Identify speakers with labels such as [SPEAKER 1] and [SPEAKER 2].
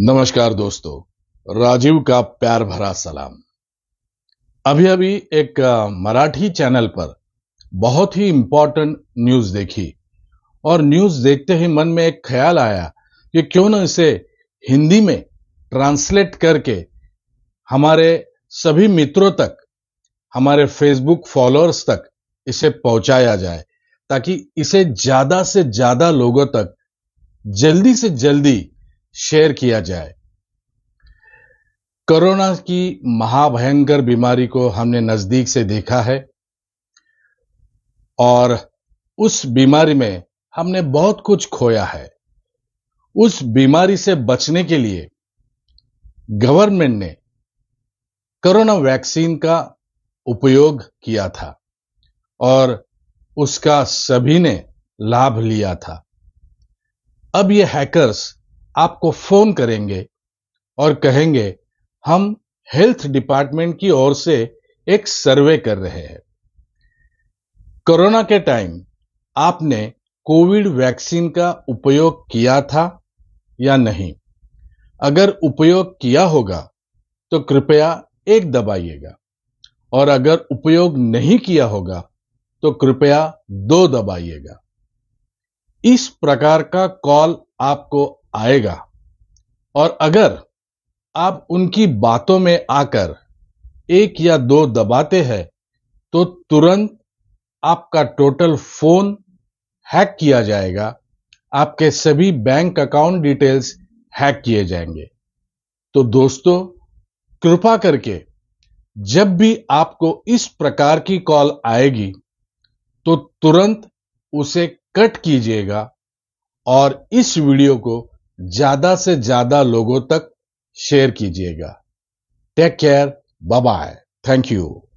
[SPEAKER 1] नमस्कार दोस्तों राजीव का प्यार भरा सलाम अभी अभी एक मराठी चैनल पर बहुत ही इंपॉर्टेंट न्यूज देखी और न्यूज देखते ही मन में एक ख्याल आया कि क्यों ना इसे हिंदी में ट्रांसलेट करके हमारे सभी मित्रों तक हमारे फेसबुक फॉलोअर्स तक इसे पहुंचाया जाए ताकि इसे ज्यादा से ज्यादा लोगों तक जल्दी से जल्दी शेयर किया जाए कोरोना की महाभयंकर बीमारी को हमने नजदीक से देखा है और उस बीमारी में हमने बहुत कुछ खोया है उस बीमारी से बचने के लिए गवर्नमेंट ने कोरोना वैक्सीन का उपयोग किया था और उसका सभी ने लाभ लिया था अब ये हैकर्स आपको फोन करेंगे और कहेंगे हम हेल्थ डिपार्टमेंट की ओर से एक सर्वे कर रहे हैं कोरोना के टाइम आपने कोविड वैक्सीन का उपयोग किया था या नहीं अगर उपयोग किया होगा तो कृपया एक दबाइएगा और अगर उपयोग नहीं किया होगा तो कृपया दो दबाइएगा इस प्रकार का कॉल आपको आएगा और अगर आप उनकी बातों में आकर एक या दो दबाते हैं तो तुरंत आपका टोटल फोन हैक किया जाएगा आपके सभी बैंक अकाउंट डिटेल्स हैक किए जाएंगे तो दोस्तों कृपा करके जब भी आपको इस प्रकार की कॉल आएगी तो तुरंत उसे कट कीजिएगा और इस वीडियो को ज्यादा से ज्यादा लोगों तक शेयर कीजिएगा take care bye thank you